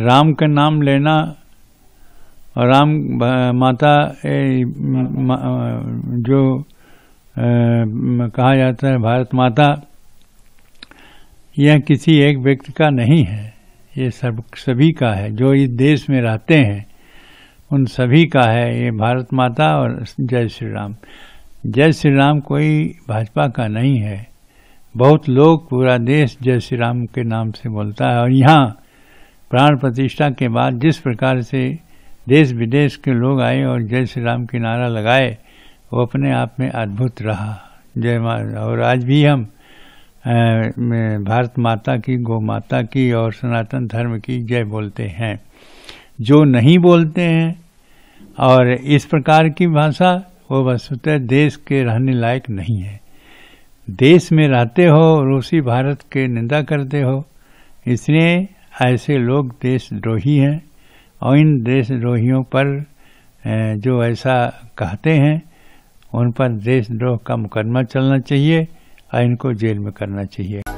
राम का नाम लेना और राम माता ए, मा, जो ए, कहा जाता है भारत माता यह किसी एक व्यक्ति का नहीं है ये सब सभी का है जो इस देश में रहते हैं उन सभी का है ये भारत माता और जय श्री राम जय श्री राम कोई भाजपा का नहीं है बहुत लोग पूरा देश जय श्री राम के नाम से बोलता है और यहाँ प्राण प्रतिष्ठा के बाद जिस प्रकार से देश विदेश के लोग आए और जय श्री राम की नारा लगाए वो अपने आप में अद्भुत रहा जय माँ और आज भी हम भारत माता की गौ माता की और सनातन धर्म की जय बोलते हैं जो नहीं बोलते हैं और इस प्रकार की भाषा वो वस्तुतः देश के रहने लायक नहीं है देश में रहते हो और उसी भारत के निंदा करते हो इसलिए ऐसे लोग देशद्रोही हैं और इन देशद्रोहियों पर जो ऐसा कहते हैं उन पर देशद्रोह का मुकदमा चलना चाहिए और इनको जेल में करना चाहिए